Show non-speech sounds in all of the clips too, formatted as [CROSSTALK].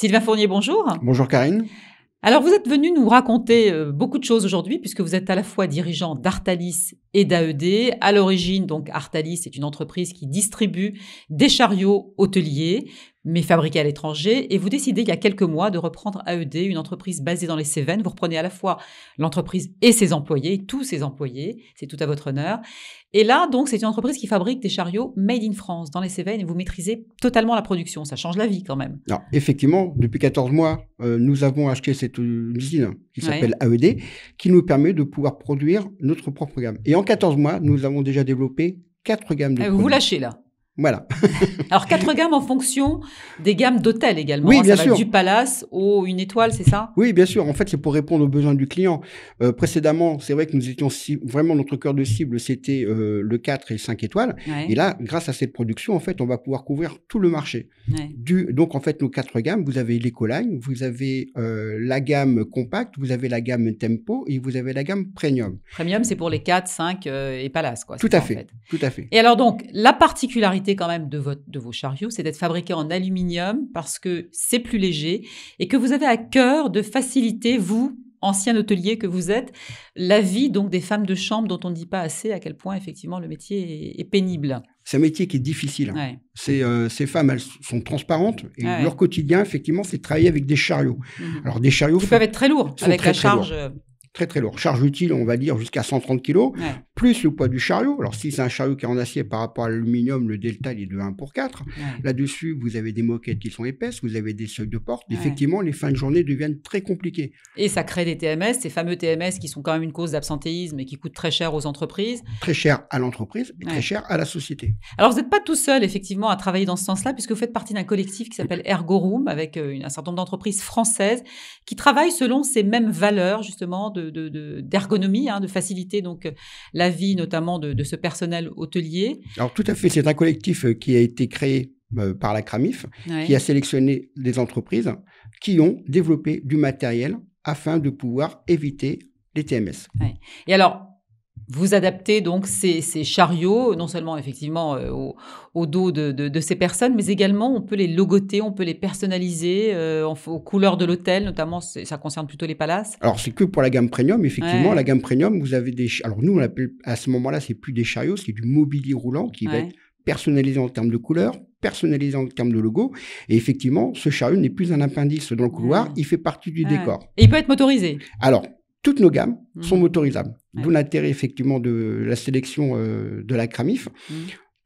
Sylvain Fournier, bonjour. Bonjour Karine. Alors vous êtes venu nous raconter euh, beaucoup de choses aujourd'hui puisque vous êtes à la fois dirigeant d'Artalis et d'AED. À l'origine, donc Artalis c'est une entreprise qui distribue des chariots hôteliers, mais fabriqués à l'étranger. Et vous décidez il y a quelques mois de reprendre AED, une entreprise basée dans les Cévennes. Vous reprenez à la fois l'entreprise et ses employés, tous ses employés. C'est tout à votre honneur. Et là, donc, c'est une entreprise qui fabrique des chariots made in France dans les Cévennes et vous maîtrisez totalement la production. Ça change la vie quand même. effectivement, depuis 14 mois, euh, nous avons acheté cette euh, usine qui s'appelle AED, qui nous permet de pouvoir produire notre propre gamme en 14 mois, nous avons déjà développé 4 gammes de ah, Vous produits. lâchez là voilà. [LAUGHS] Alors quatre gammes en fonction des gammes d'hôtels également. Oui, hein. bien ça Va du palace ou une étoile, c'est ça Oui, bien sûr. En fait, c'est pour répondre aux besoins du client. Euh, précédemment, c'est vrai que nous étions vraiment notre cœur de cible, c'était euh, le 4 et 5 étoiles. Et là, grâce à cette production, en fait, on va pouvoir couvrir tout le marché. Du... donc en fait, nos quatre gammes, vous avez l'écoline, vous avez euh, la gamme compacte, vous avez la gamme tempo et vous avez la gamme premium. Premium, c'est pour les 4, 5 et palace, quoi. Tout à fait. Tout à fait. Et alors donc la particularité quand même de, vos chariots, c'est d'être fabriqués en aluminium parce que c'est plus léger et que vous avez à cœur de faciliter, vous, ancien hôtelier que vous êtes, la vie donc des femmes de chambre dont on ne dit pas assez à quel point effectivement le métier est, pénible. C'est un métier qui est difficile. Hein. Euh, ces femmes, elles sont transparentes et leur quotidien, effectivement, c'est de travailler avec des chariots. Mhm. Alors des chariots qui peuvent être très lourds avec très, la charge. Euh, très, très Charge utile, on va dire jusqu'à 130 kg plus le poids du chariot. Alors, si c'est un chariot qui est en acier par rapport à l'aluminium, le delta, il est de 1 pour 4. Là-dessus, vous avez des moquettes qui sont épaisses, vous avez des seuils de porte. Effectivement, les fins de journée deviennent très compliquées. Et ça crée des TMS, ces fameux TMS qui sont quand même une cause d'absentéisme et qui coûtent très cher aux entreprises. Très cher à l'entreprise et très cher à la société. Alors, vous n'êtes pas tout seul, effectivement, à travailler dans ce sens-là, puisque vous faites partie d'un collectif qui s'appelle Ergo avec euh, un certain nombre d'entreprises françaises qui travaillent selon ces mêmes valeurs, justement, d'ergonomie, de, de, de hein, faciliter donc euh, la vie notamment de, ce personnel hôtelier. Alors tout à fait, c'est un collectif euh, qui a été créé euh, par la CRAMIF, qui a sélectionné des entreprises qui ont développé du matériel afin de pouvoir éviter les TMS. Et alors, vous adaptez donc ces, chariots, non seulement effectivement euh, au, dos de, ces personnes, mais également on peut les logoter, on peut les personnaliser euh, aux couleurs de l'hôtel, notamment ça concerne plutôt les palaces. Alors c'est que pour la gamme premium, effectivement, la gamme premium, vous avez des... Alors nous, on à ce moment-là, c'est plus des chariots, c'est du mobilier roulant qui va être personnalisé en termes de couleurs, personnalisé en termes de logo. Et effectivement, ce chariot n'est plus un appendice dans le couloir, il fait partie du décor. Et il peut être motorisé Alors, toutes nos gammes mhm. sont motorisables. D'où l'intérêt effectivement de la sélection euh, de la Cramif. Mhm.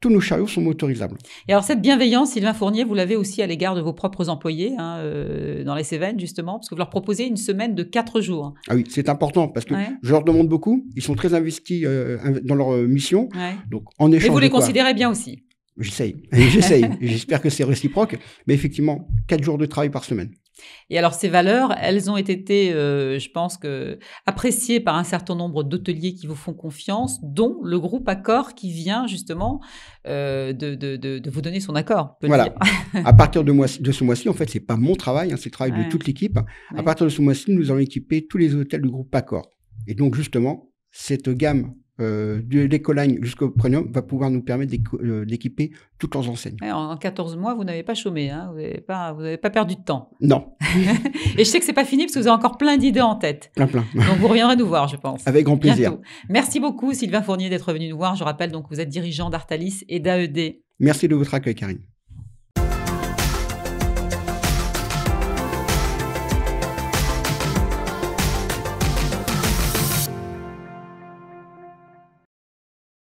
Tous nos chariots sont motorisables. Et alors cette bienveillance, Sylvain Fournier, vous l'avez aussi à l'égard de vos propres employés hein, euh, dans les Cévennes justement, parce que vous leur proposez une semaine de quatre jours. Ah oui, c'est important parce que je leur demande beaucoup. Ils sont très investis euh, dans leur mission. Donc en échange. Et vous les considérez bien aussi. J'essaye, [LAUGHS] j'essaye. [LAUGHS] J'espère que c'est réciproque. Mais effectivement, quatre jours de travail par semaine. Et alors ces valeurs, elles ont été, euh, je pense que, appréciées par un certain nombre d'hôteliers qui vous font confiance, dont le groupe Accor qui vient justement euh, de, vous donner son accord. voilà. [LAUGHS] à partir de, ce mois-ci, en fait, c'est pas mon travail, hein, c'est le travail de toute l'équipe. À partir de ce mois-ci, nous avons équiper tous les hôtels du groupe Accor. Et donc justement, cette gamme euh, de jusqu'au premium va pouvoir nous permettre euh, d'équiper toutes leurs enseignes. en 14 mois, vous n'avez pas chômé, hein, vous n'avez pas, perdu de temps. Non. [LAUGHS] Et je sais que c'est pas fini parce que vous avez encore plein d'idées en tête. Plein, plein. [LAUGHS] Donc vous reviendrez nous voir, je pense. Avec grand plaisir. Merci beaucoup Sylvain Fournier d'être venu nous voir. Je rappelle donc que vous êtes dirigeant d'Artalis et d'AED. Merci de votre accueil, Karine.